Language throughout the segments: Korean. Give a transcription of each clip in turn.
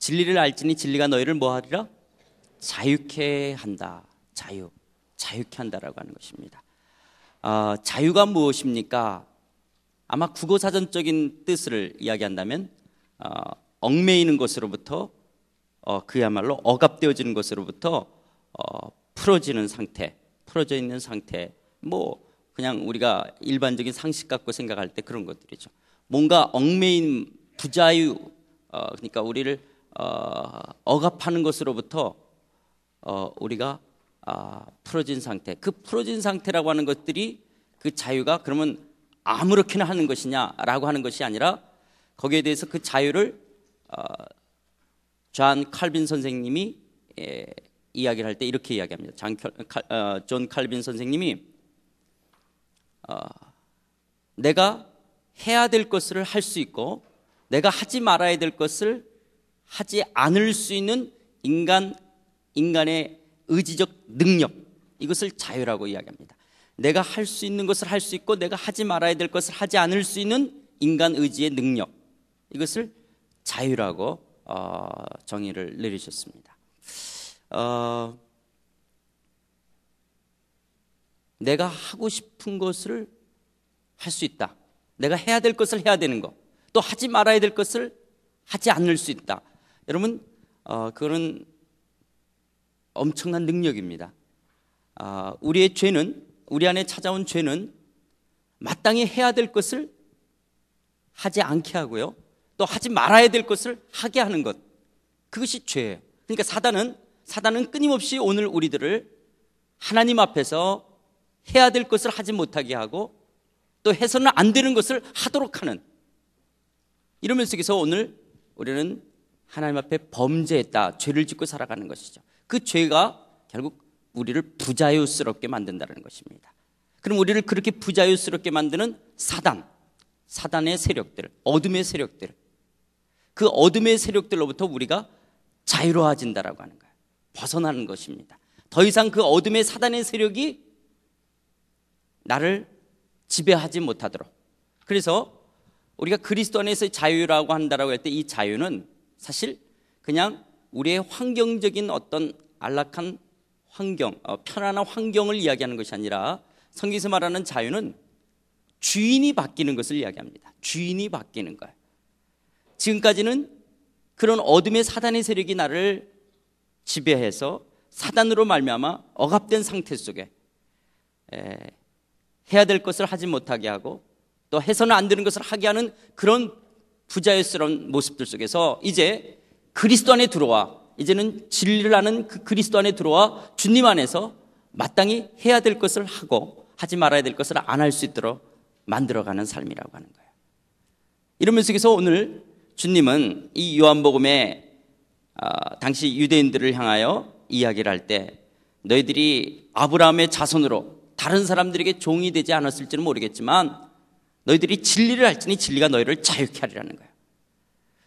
진리를 알지니 진리가 너희를 뭐하리라? 자유케 한다. 자유. 자유케 한다라고 하는 것입니다. 아, 자유가 무엇입니까? 아마 국어사전적인 뜻을 이야기한다면 어, 얽매이는 것으로부터 어, 그야말로 억압되어지는 것으로부터 어, 풀어지는 상태, 풀어져 있는 상태, 뭐 그냥 우리가 일반적인 상식 갖고 생각할 때 그런 것들이죠. 뭔가 얽매인 부자유, 어, 그러니까 우리를 어, 억압하는 것으로부터 어, 우리가 아, 풀어진 상태. 그 풀어진 상태라고 하는 것들이 그 자유가 그러면 아무렇게나 하는 것이냐라고 하는 것이 아니라 거기에 대해서 그 자유를 어, 존 칼빈 선생님이 예, 이야기를 할 때 이렇게 이야기합니다. 존 어, 칼빈 선생님이 내가 해야 될 것을 할 수 있고 내가 하지 말아야 될 것을 하지 않을 수 있는 인간 인간의 의지적 능력 이것을 자유라고 이야기합니다. 내가 할 수 있는 것을 할 수 있고 내가 하지 말아야 될 것을 하지 않을 수 있는 인간 의지의 능력 이것을 자유라고 어, 정의를 내리셨습니다. 어, 내가 하고 싶은 것을 할 수 있다. 내가 해야 될 것을 해야 되는 것. 또 하지 말아야 될 것을 하지 않을 수 있다. 여러분, 어, 그거는 엄청난 능력입니다. 아, 우리의 죄는, 우리 안에 찾아온 죄는 마땅히 해야 될 것을 하지 않게 하고요. 또 하지 말아야 될 것을 하게 하는 것. 그것이 죄예요. 그러니까 사단은, 사단은 끊임없이 오늘 우리들을 하나님 앞에서 해야 될 것을 하지 못하게 하고 또 해서는 안 되는 것을 하도록 하는 이러면서 오늘 우리는 하나님 앞에 범죄했다, 죄를 짓고 살아가는 것이죠. 그 죄가 결국 우리를 부자유스럽게 만든다는 것입니다. 그럼 우리를 그렇게 부자유스럽게 만드는 사단, 사단의 세력들, 어둠의 세력들, 그 어둠의 세력들로부터 우리가 자유로워진다라고 하는 거예요. 벗어나는 것입니다. 더 이상 그 어둠의 사단의 세력이 나를 지배하지 못하도록. 그래서 우리가 그리스도 안에서 자유라고 한다라고 할 때 이 자유는 사실 그냥 우리의 환경적인 어떤 안락한 환경, 어, 편안한 환경을 이야기하는 것이 아니라 성경에서 말하는 자유는 주인이 바뀌는 것을 이야기합니다. 주인이 바뀌는 거예요. 지금까지는 그런 어둠의 사단의 세력이 나를 지배해서 사단으로 말미암아 억압된 상태 속에 에, 해야 될 것을 하지 못하게 하고 또 해서는 안 되는 것을 하게 하는 그런 부자연스러운 모습들 속에서 이제 그리스도 안에 들어와 이제는 진리를 아는 그 그리스도 안에 들어와 주님 안에서 마땅히 해야 될 것을 하고 하지 말아야 될 것을 안 할 수 있도록 만들어가는 삶이라고 하는 거예요. 이러면 속에서 오늘 주님은 이 요한복음에 아, 당시 유대인들을 향하여 이야기를 할 때 너희들이 아브라함의 자손으로 다른 사람들에게 종이 되지 않았을지는 모르겠지만 너희들이 진리를 알지니 진리가 너희를 자유케 하리라는 거예요.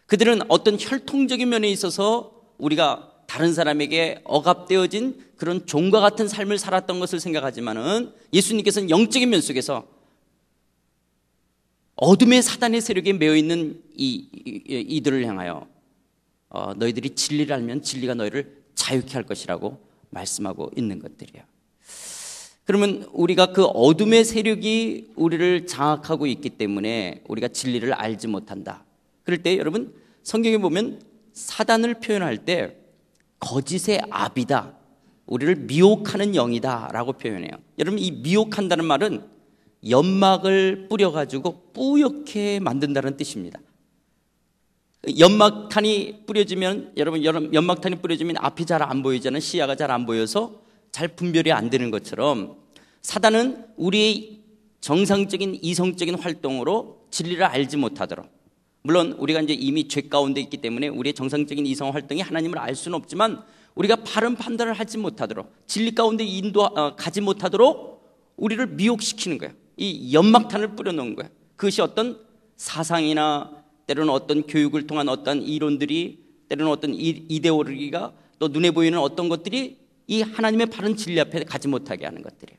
그들은 어떤 혈통적인 면에 있어서 우리가 다른 사람에게 억압되어진 그런 종과 같은 삶을 살았던 것을 생각하지만은 예수님께서는 영적인 면 속에서 어둠의 사단의 세력에 매여 있는 이, 이 이들을 향하여 어, 너희들이 진리를 알면 진리가 너희를 자유케 할 것이라고 말씀하고 있는 것들이에요. 그러면 우리가 그 어둠의 세력이 우리를 장악하고 있기 때문에 우리가 진리를 알지 못한다. 그럴 때 여러분 성경에 보면 사단을 표현할 때 거짓의 압이다. 우리를 미혹하는 영이다. 라고 표현해요. 여러분 이 미혹한다는 말은 연막을 뿌려가지고 뿌옇게 만든다는 뜻입니다. 연막탄이 뿌려지면 여러분 연막탄이 뿌려지면 앞이 잘 안 보이잖아요. 시야가 잘 안 보여서 잘 분별이 안 되는 것처럼 사단은 우리의 정상적인 이성적인 활동으로 진리를 알지 못하도록 물론 우리가 이제 이미 죄 가운데 있기 때문에 우리의 정상적인 이성 활동이 하나님을 알 수는 없지만 우리가 바른 판단을 하지 못하도록 진리 가운데 인도 어, 가지 못하도록 우리를 미혹시키는 거예요. 이 연막탄을 뿌려놓은 거예요. 그것이 어떤 사상이나 때로는 어떤 교육을 통한 어떤 이론들이 때로는 어떤 이데올로기가 또 눈에 보이는 어떤 것들이 이 하나님의 바른 진리 앞에 가지 못하게 하는 것들이에요.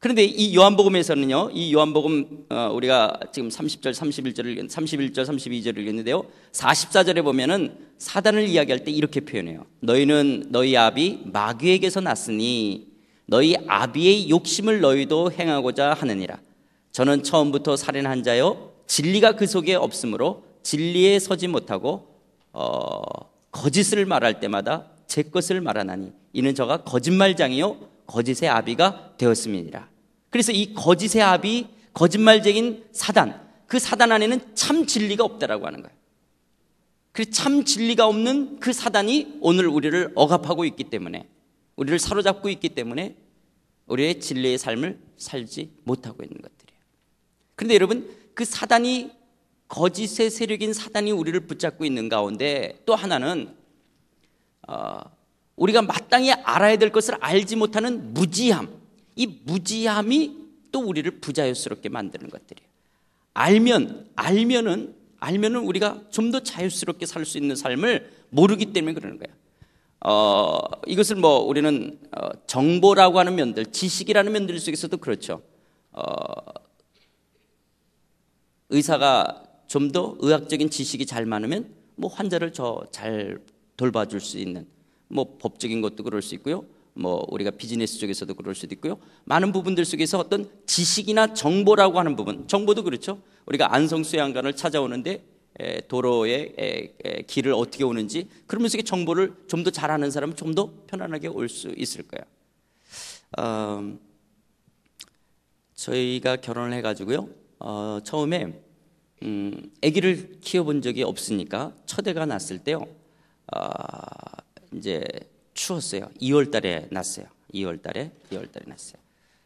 그런데 이 요한복음에서는요, 이 요한복음, 어, 우리가 지금 30절, 31절을, 31절, 32절을 읽는데요. 44절에 보면은 사단을 이야기할 때 이렇게 표현해요. 너희는 너희 아비 마귀에게서 났으니 너희 아비의 욕심을 너희도 행하고자 하느니라. 저는 처음부터 살인한 자요. 진리가 그 속에 없으므로 진리에 서지 못하고, 어, 거짓을 말할 때마다 제 것을 말하나니 이는 저가 거짓말장이요 거짓의 아비가 되었음이니라. 그래서 이 거짓의 아비 거짓말쟁인 사단 그 사단 안에는 참 진리가 없다라고 하는 거예요. 그 참 진리가 없는 그 사단이 오늘 우리를 억압하고 있기 때문에 우리를 사로잡고 있기 때문에 우리의 진리의 삶을 살지 못하고 있는 것들이에요. 그런데 여러분 그 사단이 거짓의 세력인 사단이 우리를 붙잡고 있는 가운데 또 하나는 어, 우리가 마땅히 알아야 될 것을 알지 못하는 무지함. 이 무지함이 또 우리를 부자유스럽게 만드는 것들이에요. 알면 알면은 알면은 우리가 좀 더 자유스럽게 살 수 있는 삶을 모르기 때문에 그러는 거야. 어, 이것을 뭐 우리는 어, 정보라고 하는 면들, 지식이라는 면들 속에서도 그렇죠. 어, 의사가 좀 더 의학적인 지식이 잘 많으면 뭐 환자를 저잘 돌봐줄 수 있는 뭐 법적인 것도 그럴 수 있고요. 뭐 우리가 비즈니스 쪽에서도 그럴 수도 있고요. 많은 부분들 속에서 어떤 지식이나 정보라고 하는 부분, 정보도 그렇죠. 우리가 안성수양간을 찾아오는데 도로의 길을 어떻게 오는지 그러면서 정보를 좀 더 잘 아는 사람은 좀 더 편안하게 올 수 있을 거예요. 음, 저희가 결혼을 해가지고요. 어, 처음에 음, 아기를 키워본 적이 없으니까 첫애가 났을 때요. 어, 이제 추웠어요. 2월 달에 났어요. 2월 달에 2월 달에 났어요.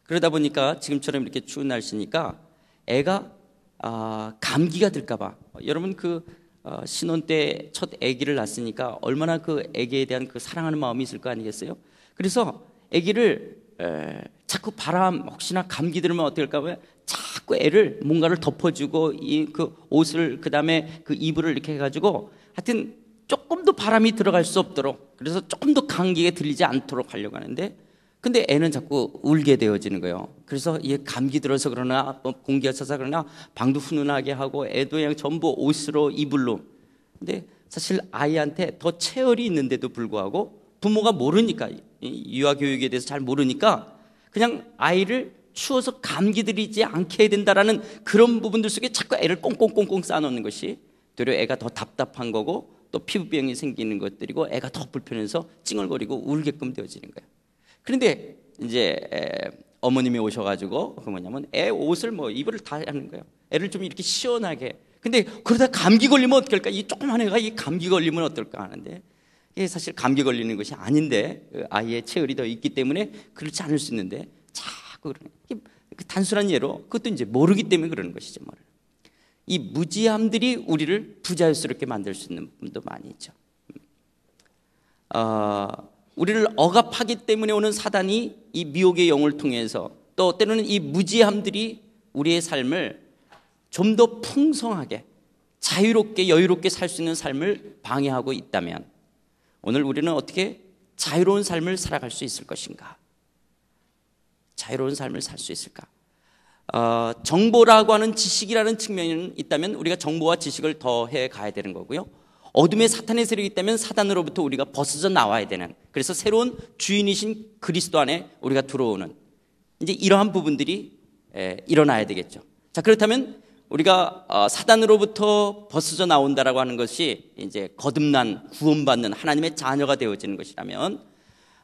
그러다 보니까 지금처럼 이렇게 추운 날씨니까 애가 아, 감기가 들까봐 여러분 그 어, 신혼 때첫 아기를 낳았으니까 얼마나 그 아기에 대한 그 사랑하는 마음이 있을 거 아니겠어요? 그래서 아기를 에, 자꾸 바람 혹시나 감기 들면 어떨까 왜 자꾸 애를 뭔가를 덮어주고 이 그 옷을 그 다음에 그 이불을 이렇게 해가지고 하여튼 조금도 바람이 들어갈 수 없도록 그래서 조금 도 감기에 들리지 않도록 하려고 하는데 근데 애는 자꾸 울게 되어지는 거예요. 그래서 얘 감기 들어서 그러나 뭐 공기가 차서 그러나 방도 훈훈하게 하고 애도 그냥 전부 옷으로 이불로 근데 사실 아이한테 더 체열이 있는데도 불구하고 부모가 모르니까 유아 교육에 대해서 잘 모르니까 그냥 아이를 추워서 감기 들이지 않게 해야 된다라는 그런 부분들 속에 자꾸 애를 꽁꽁꽁꽁 싸놓는 것이 되려 애가 더 답답한 거고 또 피부병이 생기는 것들이고 애가 더 불편해서 찡얼거리고 울게끔 되어지는 거예요. 그런데 이제 어머님이 오셔가지고 그 뭐냐면 애 옷을 뭐 이불을 다 하는 거예요. 애를 좀 이렇게 시원하게. 근데 그러다 감기 걸리면 어떨까? 이 조그만 애가 이 감기 걸리면 어떨까 하는데 이게 사실 감기 걸리는 것이 아닌데 그 아이의 체열이 더 있기 때문에 그렇지 않을 수 있는데 자꾸 그러는 그 단순한 예로 그것도 이제 모르기 때문에 그러는 것이죠. 모르. 이 무지함들이 우리를 부자연스럽게 만들 수 있는 분도 많이 있죠. 음. 어, 우리를 억압하기 때문에 오는 사단이 이 미혹의 영을 통해서 또 때로는 이 무지함들이 우리의 삶을 좀 더 풍성하게 자유롭게 여유롭게 살 수 있는 삶을 방해하고 있다면 오늘 우리는 어떻게 자유로운 삶을 살아갈 수 있을 것인가? 자유로운 삶을 살 수 있을까? 어, 정보라고 하는 지식이라는 측면이 있다면 우리가 정보와 지식을 더해 가야 되는 거고요. 어둠의 사탄의 세력이 있다면 사단으로부터 우리가 벗어져 나와야 되는 그래서 새로운 주인이신 그리스도 안에 우리가 들어오는 이제 이러한 부분들이 에, 일어나야 되겠죠. 자 그렇다면 우리가 어, 사단으로부터 벗어져 나온다라고 하는 것이 이제 거듭난 구원받는 하나님의 자녀가 되어지는 것이라면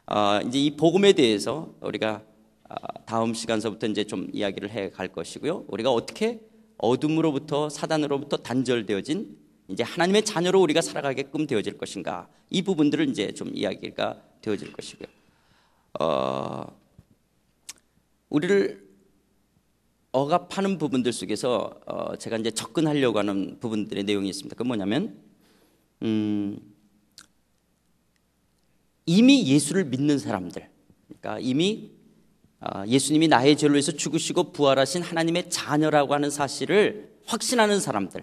어, 이제 이 복음에 대해서 우리가 아, 다음 시간서부터 이제 좀 이야기를 해갈 것이고요. 우리가 어떻게 어둠으로부터 사단으로부터 단절되어진 이제 하나님의 자녀로 우리가 살아가게끔 되어질 것인가 이 부분들을 이제 좀 이야기가 되어질 것이고요. 어, 우리를 억압하는 부분들 속에서 어, 제가 이제 접근하려고 하는 부분들의 내용이 있습니다. 그 뭐냐면 음, 이미 예수를 믿는 사람들, 그러니까 이미 아, 예수님이 나의 죄로 해서 죽으시고 부활하신 하나님의 자녀라고 하는 사실을 확신하는 사람들.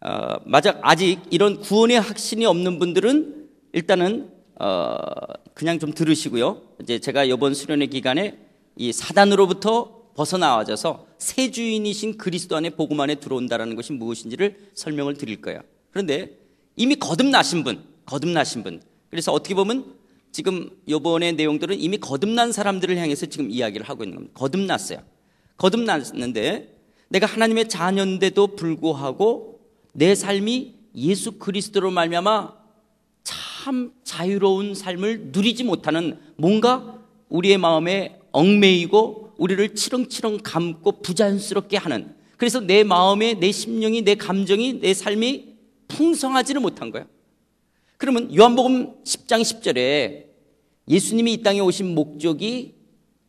어, 맞아, 아직 이런 구원의 확신이 없는 분들은 일단은, 어, 그냥 좀 들으시고요. 이제 제가 이번 수련회 기간에 이 사단으로부터 벗어나와져서 새 주인이신 그리스도 안에 복음 안에 들어온다라는 것이 무엇인지를 설명을 드릴 거예요. 그런데 이미 거듭나신 분, 거듭나신 분. 그래서 어떻게 보면 지금 요번의 내용들은 이미 거듭난 사람들을 향해서 지금 이야기를 하고 있는 겁니다. 거듭났어요. 거듭났는데 내가 하나님의 자녀인데도 불구하고 내 삶이 예수 그리스도로 말미암아 참 자유로운 삶을 누리지 못하는 뭔가 우리의 마음에 얽매이고 우리를 치렁치렁 감고 부자연스럽게 하는 그래서 내 마음에 내 심령이 내 감정이 내 삶이 풍성하지는 못한 거예요. 그러면 요한복음 10장 10절에 예수님이 이 땅에 오신 목적이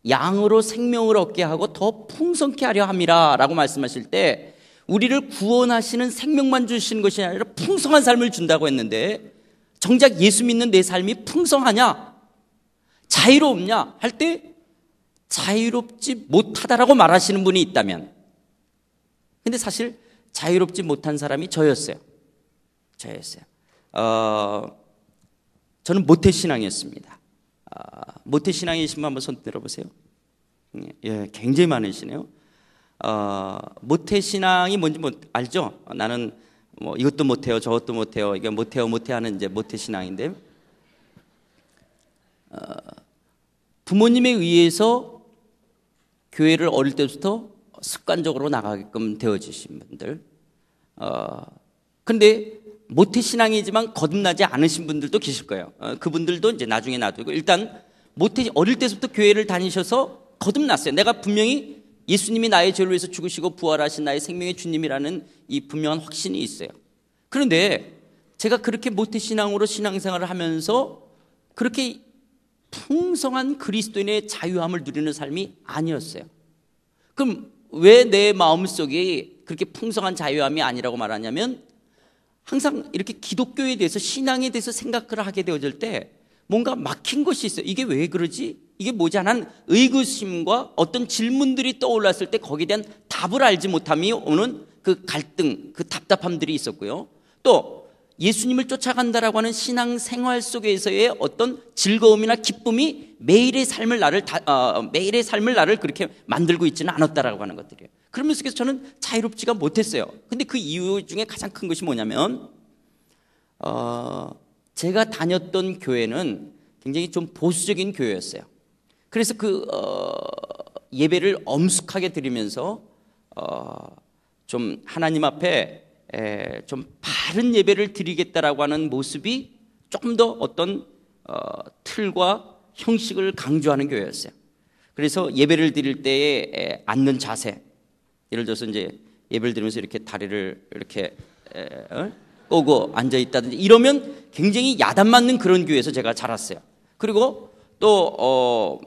양으로 생명을 얻게 하고 더 풍성케 하려 함이라 라고 말씀하실 때 우리를 구원하시는 생명만 주시는 것이 아니라 풍성한 삶을 준다고 했는데 정작 예수 믿는 내 삶이 풍성하냐 자유롭냐 할 때 자유롭지 못하다라고 말하시는 분이 있다면 근데 사실 자유롭지 못한 사람이 저였어요. 저였어요. 어, 저는 모태신앙이었습니다. 아, 모태신앙이신분 한번 손 들어보세요. 예, 굉장히 많으시네요. 어, 모태신앙이 뭔지 못, 뭐 알죠? 나는 뭐 이것도 못해요, 저것도 못해요, 이게 못해요, 못해하는 이제 모태신앙인데 어, 부모님에 의해서 교회를 어릴 때부터 습관적으로 나가게끔 되어지신 분들. 어, 근데 모태신앙이지만 거듭나지 않으신 분들도 계실 거예요. 어, 그분들도 이제 나중에 놔두고 일단 모태 어릴 때부터 교회를 다니셔서 거듭났어요. 내가 분명히 예수님이 나의 죄를 위해서 죽으시고 부활하신 나의 생명의 주님이라는 이 분명한 확신이 있어요. 그런데 제가 그렇게 모태신앙으로 신앙생활을 하면서 그렇게 풍성한 그리스도인의 자유함을 누리는 삶이 아니었어요. 그럼 왜 내마음속에 그렇게 풍성한 자유함이 아니라고 말하냐면 항상 이렇게 기독교에 대해서 신앙에 대해서 생각을 하게 되어질 때 뭔가 막힌 것이 있어요. 이게 왜 그러지? 이게 모자란 의구심과 어떤 질문들이 떠올랐을 때 거기에 대한 답을 알지 못함이 오는 그 갈등, 그 답답함들이 있었고요. 또 예수님을 쫓아간다라고 하는 신앙 생활 속에서의 어떤 즐거움이나 기쁨이 매일의 삶을 나를 다, 어, 매일의 삶을 나를 그렇게 만들고 있지는 않았다라고 하는 것들이에요. 그러면서 계속 저는 자유롭지가 못했어요. 근데 그 이유 중에 가장 큰 것이 뭐냐면, 어, 제가 다녔던 교회는 굉장히 좀 보수적인 교회였어요. 그래서 그, 어, 예배를 엄숙하게 드리면서, 어, 좀 하나님 앞에 에, 좀 바른 예배를 드리겠다라고 하는 모습이 조금 더 어떤 어, 틀과 형식을 강조하는 교회였어요. 그래서 예배를 드릴 때에 앉는 자세, 예를 들어서 이제 예배를 드리면서 이렇게 다리를 이렇게 어? 꼬고 앉아 있다든지 이러면 굉장히 야단 맞는 그런 교회에서 제가 자랐어요. 그리고 또 어,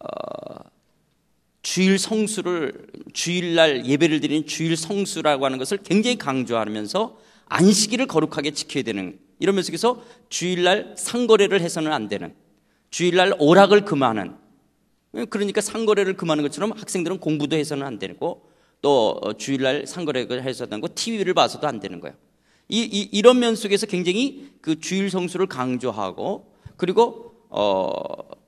어, 주일 성수를 주일날 예배를 드리는 주일 성수라고 하는 것을 굉장히 강조하면서 안식일을 거룩하게 지켜야 되는 이러면서 그래서 주일날 상거래를 해서는 안 되는 주일날 오락을 금하는 그러니까 상거래를 금하는 것처럼 학생들은 공부도 해서는 안 되고 또 주일날 상거래를 했었던거 TV를 봐서도 안 되는 거예요. 이, 이 이런 면 속에서 굉장히 그 주일 성수를 강조하고 그리고 어,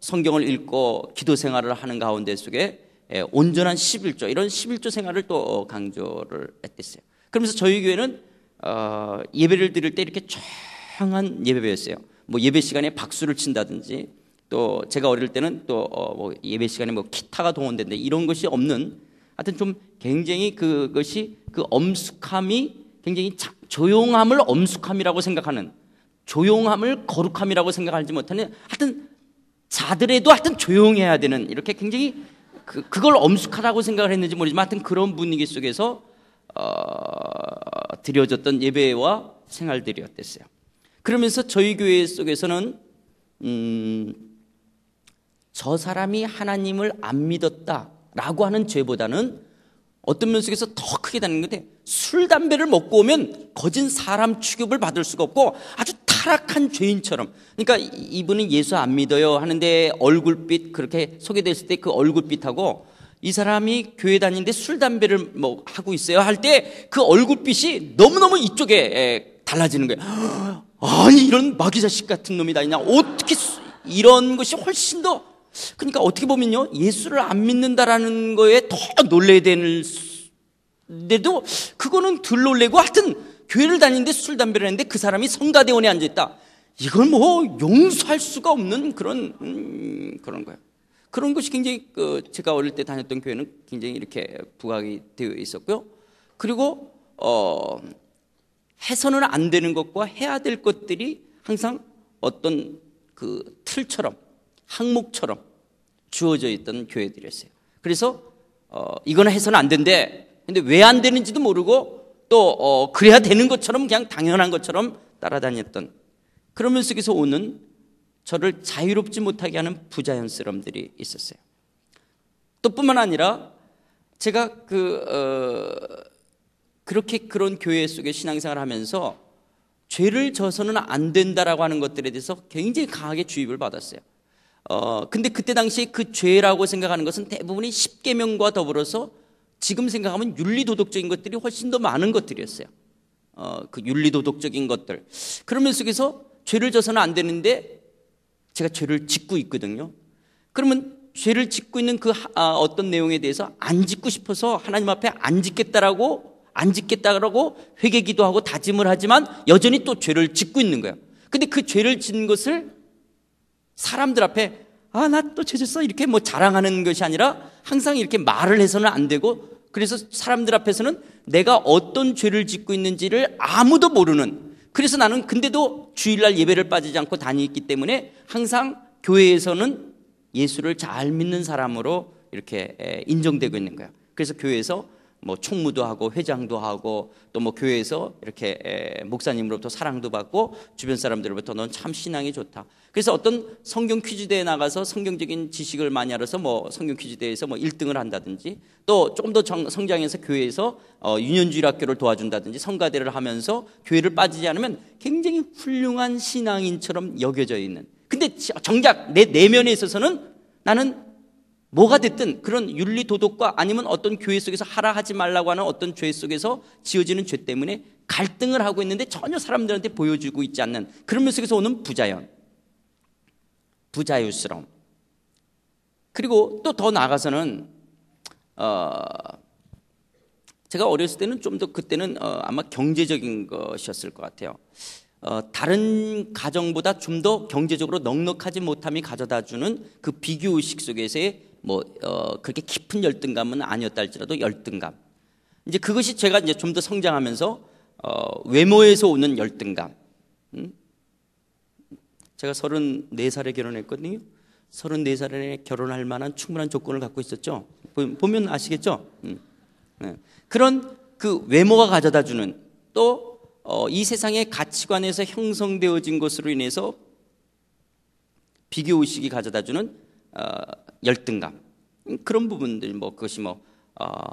성경을 읽고 기도 생활을 하는 가운데 속에 예, 온전한 11조 이런 11조 생활을 또 강조를 했댔어요. 그러면서 저희 교회는 어, 예배를 드릴 때 이렇게 조용한 예배였어요. 뭐 예배 시간에 박수를 친다든지 또 제가 어릴 때는 또뭐 어, 예배 시간에 뭐 기타가 동원된다 이런 것이 없는 하여튼 좀 굉장히 그것이 그 엄숙함이 굉장히 조용함을 엄숙함이라고 생각하는 조용함을 거룩함이라고 생각하지 못하는 하여튼 자들에도 하여튼 조용해야 되는 이렇게 굉장히 그, 그걸 엄숙하다고 생각을 했는지 모르지만 하여튼 그런 분위기 속에서 어, 드려졌던 예배와 생활들이 었땠어요 그러면서 저희 교회 속에서는 음, 저 사람이 하나님을 안 믿었다 라고 하는 죄보다는 어떤 면 속에서 더 크게 되는 건데 술, 담배를 먹고 오면 거진 사람 취급을 받을 수가 없고 아주 타락한 죄인처럼 그러니까 이분은 예수 안 믿어요 하는데 얼굴빛 그렇게 소개됐을 때 그 얼굴빛하고 이 사람이 교회 다니는데 술, 담배를 뭐 하고 있어요 할 때 그 얼굴빛이 너무너무 이쪽에 달라지는 거예요 아니 이런 마귀 자식 같은 놈이 다 그냥 어떻게 이런 것이 훨씬 더 그러니까 어떻게 보면요. 예수를 안 믿는다라는 거에 더 놀래야 되는데도 그거는 덜 놀래고 하여튼 교회를 다니는데 술, 담배를 했는데 그 사람이 성가대원에 앉아있다. 이걸뭐 용서할 수가 없는 그런, 음, 그런 거예요. 그런 것이 굉장히 그 제가 어릴 때 다녔던 교회는 굉장히 이렇게 부각이 되어 있었고요. 그리고, 어, 해서는 안 되는 것과 해야 될 것들이 항상 어떤 그 틀처럼 항목처럼 주어져 있던 교회들이었어요. 그래서 어, 이거는 해서는 안 된대. 근데 왜 안 되는지도 모르고 또 어, 그래야 되는 것처럼 그냥 당연한 것처럼 따라다녔던 그러면 속에서 오는 저를 자유롭지 못하게 하는 부자연스러움들이 있었어요. 또 뿐만 아니라 제가 그 어, 그렇게 그런 교회 속에 신앙생활을 하면서 죄를 져서는 안 된다라고 하는 것들에 대해서 굉장히 강하게 주입을 받았어요. 어, 근데 그때 당시에 그 죄라고 생각하는 것은 대부분이 십계명과 더불어서 지금 생각하면 윤리도덕적인 것들이 훨씬 더 많은 것들이었어요. 어, 그 윤리도덕적인 것들. 그러면 속에서 죄를 져서는 안 되는데 제가 죄를 짓고 있거든요. 그러면 죄를 짓고 있는 그 아, 어떤 내용에 대해서 안 짓고 싶어서 하나님 앞에 안 짓겠다라고 안 짓겠다라고 회개기도 하고 다짐을 하지만 여전히 또 죄를 짓고 있는 거예요. 근데 그 죄를 짓는 것을 사람들 앞에 아, 나 또 죄졌어. 이렇게 뭐 자랑하는 것이 아니라 항상 이렇게 말을 해서는 안 되고 그래서 사람들 앞에서는 내가 어떤 죄를 짓고 있는지를 아무도 모르는 그래서 나는 근데도 주일날 예배를 빠지지 않고 다니기 때문에 항상 교회에서는 예수를 잘 믿는 사람으로 이렇게 인정되고 있는 거야. 그래서 교회에서 뭐 총무도 하고 회장도 하고 또 뭐 교회에서 이렇게 목사님으로부터 사랑도 받고 주변 사람들로부터 넌 참 신앙이 좋다. 그래서 어떤 성경 퀴즈대에 나가서 성경적인 지식을 많이 알아서 뭐 성경 퀴즈대에서 뭐 1등을 한다든지 또 조금 더 성장해서 교회에서 어 유년주일 학교를 도와준다든지 성가대를 하면서 교회를 빠지지 않으면 굉장히 훌륭한 신앙인처럼 여겨져 있는 근데 정작 내 내면에 있어서는 나는 뭐가 됐든 그런 윤리 도덕과 아니면 어떤 교회 속에서 하라 하지 말라고 하는 어떤 죄 속에서 지어지는 죄 때문에 갈등을 하고 있는데 전혀 사람들한테 보여주고 있지 않는 그런 면 속에서 오는 부자연, 부자유스러움. 그리고 또 더 나아가서는 어, 제가 어렸을 때는 좀 더 그때는 어, 아마 경제적인 것이었을 것 같아요. 어, 다른 가정보다 좀 더 경제적으로 넉넉하지 못함이 가져다주는 그 비교의식 속에서의 뭐 어, 그렇게 깊은 열등감은 아니었다 할지라도 열등감. 이제 그것이 제가 이제 좀 더 성장하면서 어, 외모에서 오는 열등감. 음? 제가 34살에 결혼했거든요. 34살에 결혼할 만한 충분한 조건을 갖고 있었죠. 보면 아시겠죠? 음. 네. 그런 그 외모가 가져다 주는 또이 어, 세상의 가치관에서 형성되어진 것으로 인해서 비교 의식이 가져다 주는 어, 열등감 그런 부분들 뭐 그것이 뭐 어,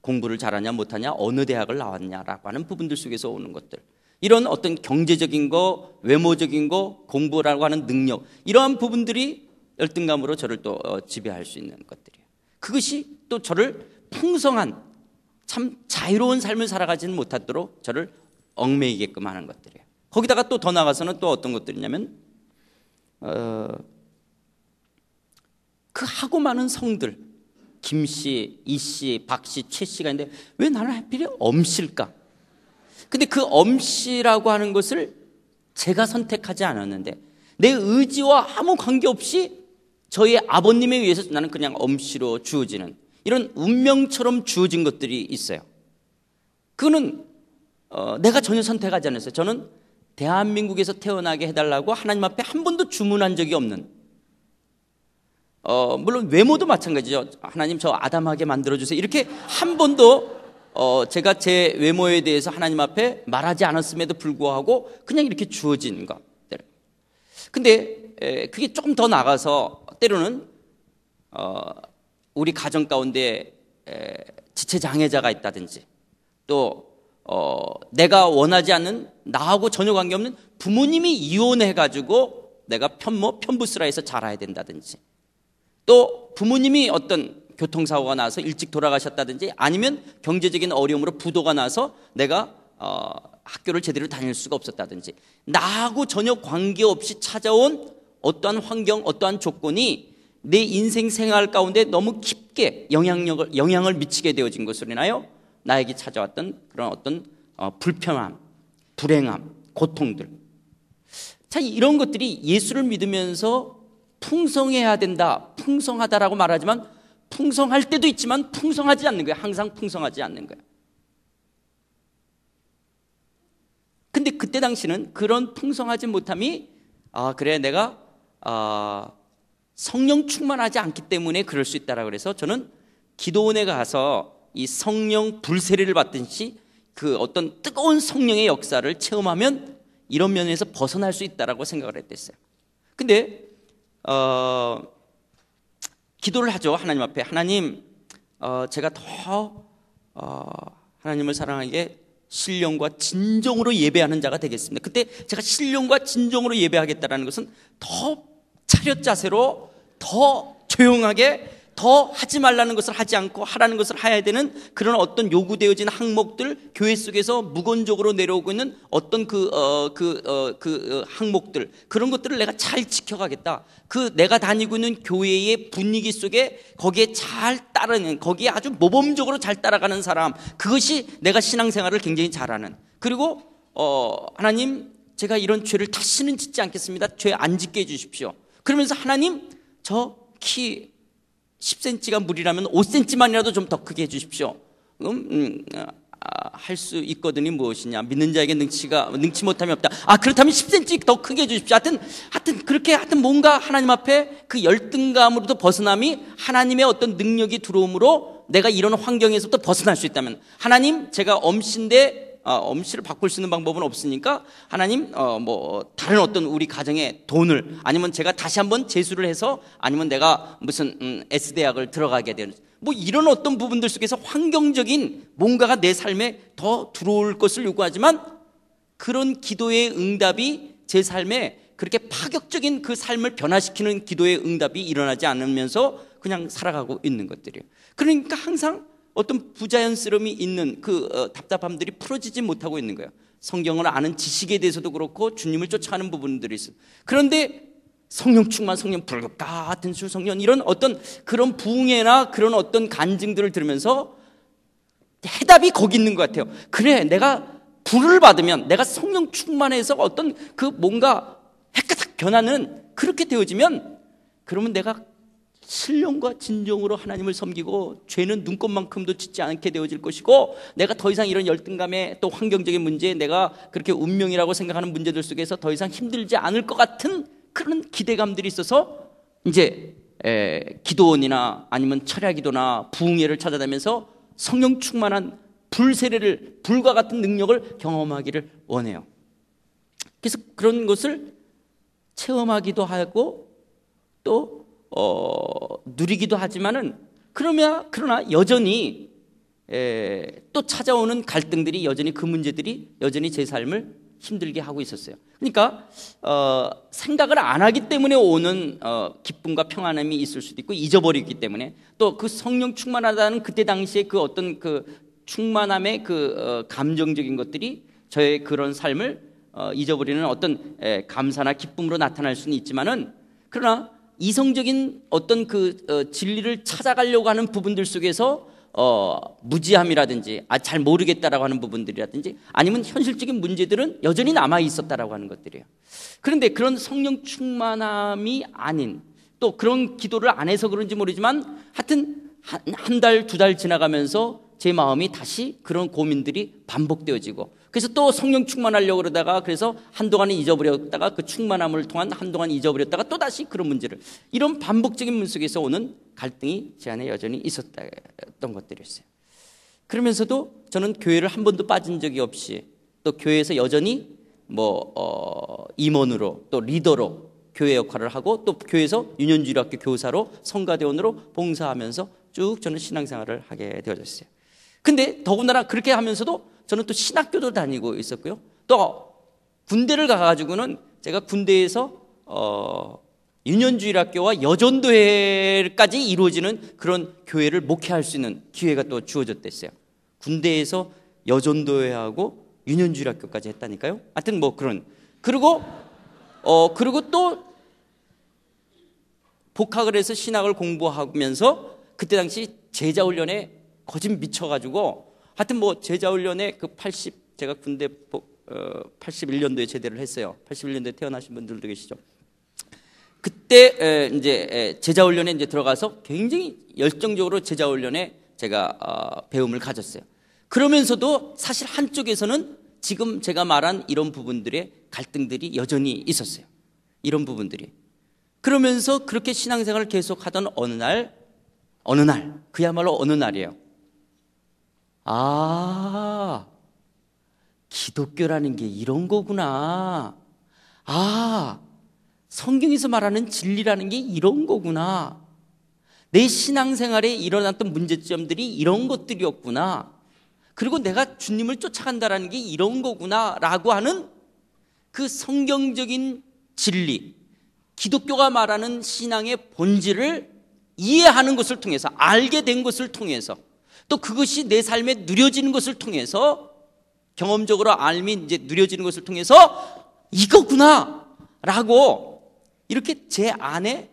공부를 잘하냐 못하냐 어느 대학을 나왔냐라고 하는 부분들 속에서 오는 것들 이런 어떤 경제적인 거 외모적인 거 공부라고 하는 능력 이러한 부분들이 열등감으로 저를 또 어, 지배할 수 있는 것들이에요. 그것이 또 저를 풍성한 참 자유로운 삶을 살아가지는 못하도록 저를 얽매이게끔 하는 것들이에요. 거기다가 또 더 나가서는 아또 어떤 것들이냐면 어, 그 하고 많은 성들 김씨, 이씨, 박씨, 최씨가 있는데 왜 나는 하필이 엄씨일까? 근데 그 엄씨라고 하는 것을 제가 선택하지 않았는데 내 의지와 아무 관계없이 저희 아버님에 의해서 나는 그냥 엄씨로 주어지는 이런 운명처럼 주어진 것들이 있어요. 그거는 어, 내가 전혀 선택하지 않았어요. 저는 대한민국에서 태어나게 해달라고 하나님 앞에 한 번도 주문한 적이 없는 어, 물론 외모도 마찬가지죠. 하나님 저 아담하게 만들어주세요. 이렇게 한 번도 어, 제가 제 외모에 대해서 하나님 앞에 말하지 않았음에도 불구하고 그냥 이렇게 주어진 것. 들 근데 에, 그게 조금 더 나가서 때로는 어, 우리 가정 가운데 에, 지체 장애자가 있다든지 또 어, 내가 원하지 않는 나하고 전혀 관계없는 부모님이 이혼해가지고 내가 편모 편부스라 해서 자라야 된다든지 또 부모님이 어떤 교통사고가 나서 일찍 돌아가셨다든지 아니면 경제적인 어려움으로 부도가 나서 내가 어, 학교를 제대로 다닐 수가 없었다든지 나하고 전혀 관계없이 찾아온 어떠한 환경, 어떠한 조건이 내 인생 생활 가운데 너무 깊게 영향력을, 영향을 미치게 되어진 것으로 인하여 나에게 찾아왔던 그런 어떤 어, 불편함, 불행함, 고통들. 자, 이런 것들이 예수를 믿으면서 풍성해야 된다, 풍성하다라고 말하지만 풍성할 때도 있지만 풍성하지 않는 거야 항상 풍성하지 않는 거야 근데 그때 당시는 그런 풍성하지 못함이 아 그래 내가 아, 성령 충만하지 않기 때문에 그럴 수 있다라고 그래서 저는 기도원에 가서 이 성령 불세례를 받듯이 그 어떤 뜨거운 성령의 역사를 체험하면 이런 면에서 벗어날 수 있다라고 생각을 했댔어요. 근데 어, 기도를 하죠. 하나님 앞에. 하나님, 어, 제가 더 어, 하나님을 사랑하게 신령과 진정으로 예배하는 자가 되겠습니다. 그때 제가 신령과 진정으로 예배하겠다라는 것은 더 차렷 자세로 더 조용하게 더 하지 말라는 것을 하지 않고 하라는 것을 해야 되는 그런 어떤 요구되어진 항목들 교회 속에서 무건적으로 내려오고 있는 어떤 그어그 어, 그, 어, 그 어, 항목들 그런 것들을 내가 잘 지켜가겠다. 그 내가 다니고 있는 교회의 분위기 속에 거기에 잘 따르는 거기에 아주 모범적으로 잘 따라가는 사람 그것이 내가 신앙생활을 굉장히 잘하는 그리고 어 하나님 제가 이런 죄를 다시는 짓지 않겠습니다. 죄 안 짓게 해 주십시오. 그러면서 하나님 저키 10cm가 물이라면 5cm만이라도 좀 더 크게 해주십시오. 음, 음 아, 아 할수 있거든이 무엇이냐. 믿는 자에게 능치가, 능치 못함이 없다. 아, 그렇다면 10cm 더 크게 해주십시오. 하여튼, 하여튼, 그렇게, 하여튼 뭔가 하나님 앞에 그 열등감으로도 벗어남이 하나님의 어떤 능력이 들어오므로 내가 이런 환경에서부터 벗어날 수 있다면. 하나님, 제가 엄신데 아, 엄씨를 바꿀 수 있는 방법은 없으니까 하나님 어, 뭐 다른 어떤 우리 가정의 돈을 아니면 제가 다시 한번 재수를 해서 아니면 내가 무슨 음, S 대학을 들어가게 되는 뭐 이런 어떤 부분들 속에서 환경적인 뭔가가 내 삶에 더 들어올 것을 요구하지만 그런 기도의 응답이 제 삶에 그렇게 파격적인 그 삶을 변화시키는 기도의 응답이 일어나지 않으면서 그냥 살아가고 있는 것들이에요. 그러니까 항상 어떤 부자연스러움이 있는 그 어, 답답함들이 풀어지지 못하고 있는 거예요. 성경을 아는 지식에 대해서도 그렇고 주님을 쫓아가는 부분들이 있어요. 그런데 성령 충만, 성령 불급 같은 술성령 이런 어떤 그런 부흥회나 그런 어떤 간증들을 들으면서 해답이 거기 있는 것 같아요. 그래, 내가 불을 받으면 내가 성령 충만해서 어떤 그 뭔가 헷가닥 변화는 그렇게 되어지면 그러면 내가 신령과 진정으로 하나님을 섬기고 죄는 눈꽃만큼도 짓지 않게 되어질 것이고 내가 더 이상 이런 열등감에 또 환경적인 문제 내가 그렇게 운명이라고 생각하는 문제들 속에서 더 이상 힘들지 않을 것 같은 그런 기대감들이 있어서 이제 에, 기도원이나 아니면 철야기도나 부흥회를 찾아다면서 성령 충만한 불세례를 불과 같은 능력을 경험하기를 원해요. 그래서 그런 것을 체험하기도 하고 또 어, 누리기도 하지만은 그러나 그러나 여전히 에, 또 찾아오는 갈등들이 여전히 그 문제들이 여전히 제 삶을 힘들게 하고 있었어요. 그러니까 어, 생각을 안 하기 때문에 오는 어, 기쁨과 평안함이 있을 수도 있고 잊어버리기 때문에 또 그 성령 충만하다는 그때 당시에 그 어떤 그 충만함의 그 어, 감정적인 것들이 저의 그런 삶을 어, 잊어버리는 어떤 에, 감사나 기쁨으로 나타날 수는 있지만은 그러나 이성적인 어떤 그 어, 진리를 찾아가려고 하는 부분들 속에서 어, 무지함이라든지 아, 잘 모르겠다라고 하는 부분들이라든지 아니면 현실적인 문제들은 여전히 남아 있었다라고 하는 것들이에요. 그런데 그런 성령 충만함이 아닌 또 그런 기도를 안 해서 그런지 모르지만 하여튼 한 한 달 두 달 지나가면서 제 마음이 다시 그런 고민들이 반복되어지고 그래서 또 성령 충만하려고 그러다가 그래서 한동안은 잊어버렸다가 그 충만함을 통한 한동안 잊어버렸다가 또 다시 그런 문제를 이런 반복적인 문 속에서 오는 갈등이 제 안에 여전히 있었던 것들이었어요. 그러면서도 저는 교회를 한 번도 빠진 적이 없이 또 교회에서 여전히 뭐 어, 임원으로 또 리더로 교회 역할을 하고 또 교회에서 유년주일학교 교사로 성가대원으로 봉사하면서 쭉 저는 신앙생활을 하게 되어졌어요. 근데 더군다나 그렇게 하면서도 저는 또 신학교도 다니고 있었고요. 또 군대를 가가지고는 제가 군대에서 어, 유년주일학교와 여전도회까지 이루어지는 그런 교회를 목회할 수 있는 기회가 또 주어졌댔어요. 군대에서 여전도회하고 유년주일학교까지 했다니까요. 하여튼 뭐 그런. 그리고 어 그리고 또 복학을 해서 신학을 공부하면서 그때 당시 제자 훈련에 거진 미쳐가지고 하여튼 뭐 제자 훈련에 그 80 제가 군대 어, 81년도에 제대를 했어요. 81년도에 태어나신 분들도 계시죠. 그때 에, 이제 에, 제자 훈련에 이제 들어가서 굉장히 열정적으로 제자 훈련에 제가 어, 배움을 가졌어요. 그러면서도 사실 한쪽에서는 지금 제가 말한 이런 부분들의 갈등들이 여전히 있었어요. 이런 부분들이. 그러면서 그렇게 신앙생활을 계속하던 어느 날, 어느 날, 그야말로 어느 날이에요. 아, 기독교라는 게 이런 거구나. 아, 성경에서 말하는 진리라는 게 이런 거구나. 내 신앙생활에 일어났던 문제점들이 이런 것들이었구나. 그리고 내가 주님을 쫓아간다라는 게 이런 거구나. 라고 하는 그 성경적인 진리, 기독교가 말하는 신앙의 본질을 이해하는 것을 통해서, 알게 된 것을 통해서 또 그것이 내 삶에 누려지는 것을 통해서 경험적으로 알미 이제 누려지는 것을 통해서 이거구나! 라고 이렇게 제 안에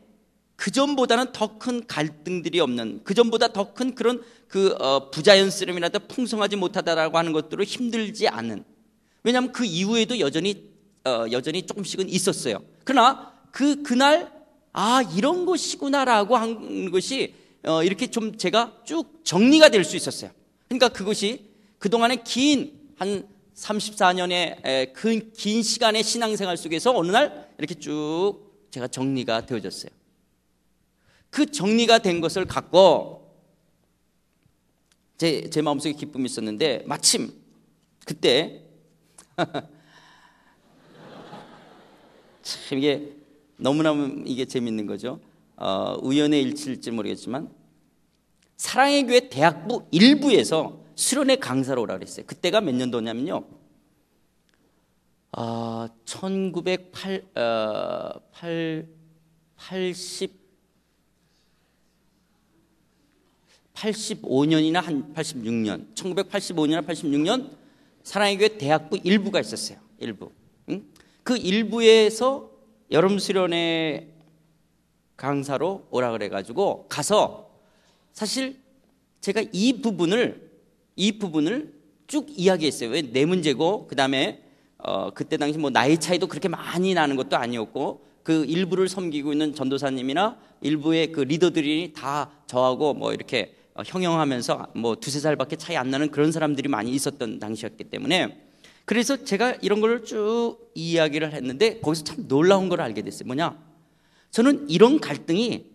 그전보다는 더 큰 갈등들이 없는 그전보다 더 큰 그런 그 어, 부자연스러움이라도 풍성하지 못하다라고 하는 것들을 힘들지 않은 왜냐하면 그 이후에도 여전히 어, 여전히 조금씩은 있었어요. 그러나 그 그날 아 이런 것이구나라고 한 것이 어, 이렇게 좀 제가 쭉 정리가 될 수 있었어요. 그러니까 그것이 그동안의 긴 한 34년의 그 긴 시간의 신앙생활 속에서 어느 날 이렇게 쭉 제가 정리가 되어졌어요. 그 정리가 된 것을 갖고 제, 제 마음속에 기쁨이 있었는데 마침 그때 참 이게 너무나 이게 재밌는 거죠. 어, 우연의 일치일지 모르겠지만 사랑의 교회 대학부 일부에서 수련회 강사로 오라 그랬어요. 그때가 몇 년도냐면요. 아, 어, 1908, 어, 8, 85년이나 한 86년, 1985년이나 86년 사랑의 교회 대학부 일부가 있었어요. 일부. 응? 그 일부에서 여름 수련회 강사로 오라 그래가지고 가서 사실 제가 이 부분을 이 부분을 쭉 이야기했어요. 왜내 네 문제고 그 다음에 어, 그때 당시 뭐 나이 차이도 그렇게 많이 나는 것도 아니었고 그 일부를 섬기고 있는 전도사님이나 일부의 그 리더들이 다 저하고 뭐 이렇게 어, 형용하면서 뭐 두세 살밖에 차이 안 나는 그런 사람들이 많이 있었던 당시였기 때문에 그래서 제가 이런 걸 쭉 이야기를 했는데 거기서 참 놀라운 걸 알게 됐어요. 뭐냐? 저는 이런 갈등이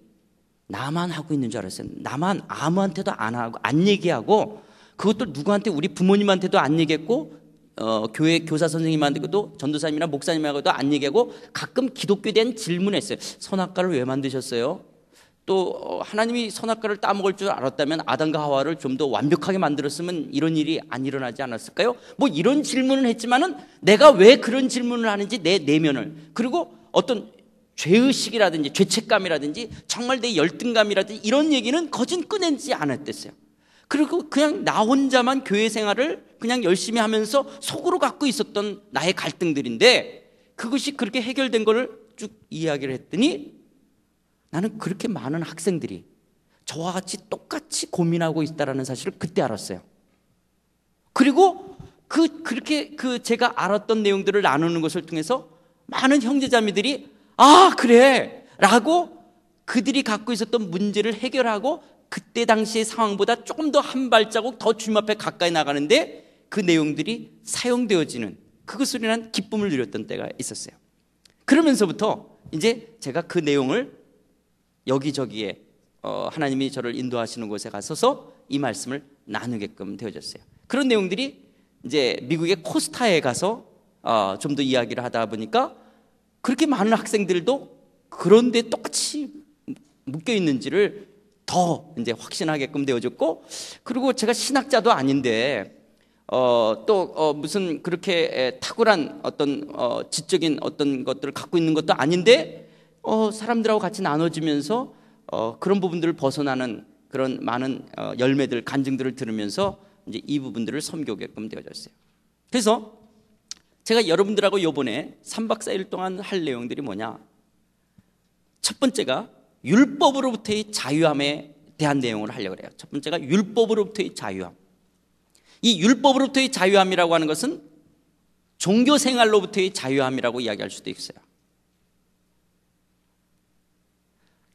나만 하고 있는 줄 알았어요. 나만 아무한테도 안 하고 안 얘기하고 그것도 누구한테 우리 부모님한테도 안 얘기했고 어, 교회 교사 선생님한테도 전도사님이나 목사님하고도 안 얘기하고 가끔 기독교에 대한 질문했어요. 선악과를 왜 만드셨어요? 또 어, 하나님이 선악과를 따먹을 줄 알았다면 아담과 하와를 좀 더 완벽하게 만들었으면 이런 일이 안 일어나지 않았을까요? 뭐 이런 질문을 했지만은 내가 왜 그런 질문을 하는지 내 내면을 그리고 어떤 죄의식이라든지 죄책감이라든지 정말 내 열등감이라든지 이런 얘기는 거진 꺼내지 않았댔어요. 그리고 그냥 나 혼자만 교회 생활을 그냥 열심히 하면서 속으로 갖고 있었던 나의 갈등들인데 그것이 그렇게 해결된 거를 쭉 이야기를 했더니 나는 그렇게 많은 학생들이 저와 같이 똑같이 고민하고 있다라는 사실을 그때 알았어요. 그리고 그 그렇게 그 제가 알았던 내용들을 나누는 것을 통해서 많은 형제자매들이 아, 그래. 라고 그들이 갖고 있었던 문제를 해결하고 그때 당시의 상황보다 조금 더 한 발자국 더 주님 앞에 가까이 나가는데 그 내용들이 사용되어지는 그것으로 인한 기쁨을 누렸던 때가 있었어요. 그러면서부터 이제 제가 그 내용을 여기저기에 어, 하나님이 저를 인도하시는 곳에 가서서 이 말씀을 나누게끔 되어졌어요. 그런 내용들이 이제 미국의 코스타에 가서 어, 좀 더 이야기를 하다 보니까 그렇게 많은 학생들도 그런데 똑같이 묶여 있는지를 더 이제 확신하게끔 되어줬고, 그리고 제가 신학자도 아닌데, 어, 또, 어, 무슨 그렇게 탁월한 어떤, 어, 지적인 어떤 것들을 갖고 있는 것도 아닌데, 어, 사람들하고 같이 나눠지면서, 어, 그런 부분들을 벗어나는 그런 많은 어, 열매들, 간증들을 들으면서 이제 이 부분들을 섬겨오게끔 되어졌어요. 그래서 제가 여러분들하고 요번에 3박 4일 동안 할 내용들이 뭐냐? 첫 번째가 율법으로부터의 자유함에 대한 내용을 하려고 해요. 첫 번째가 율법으로부터의 자유함. 이 율법으로부터의 자유함이라고 하는 것은 종교 생활로부터의 자유함이라고 이야기할 수도 있어요.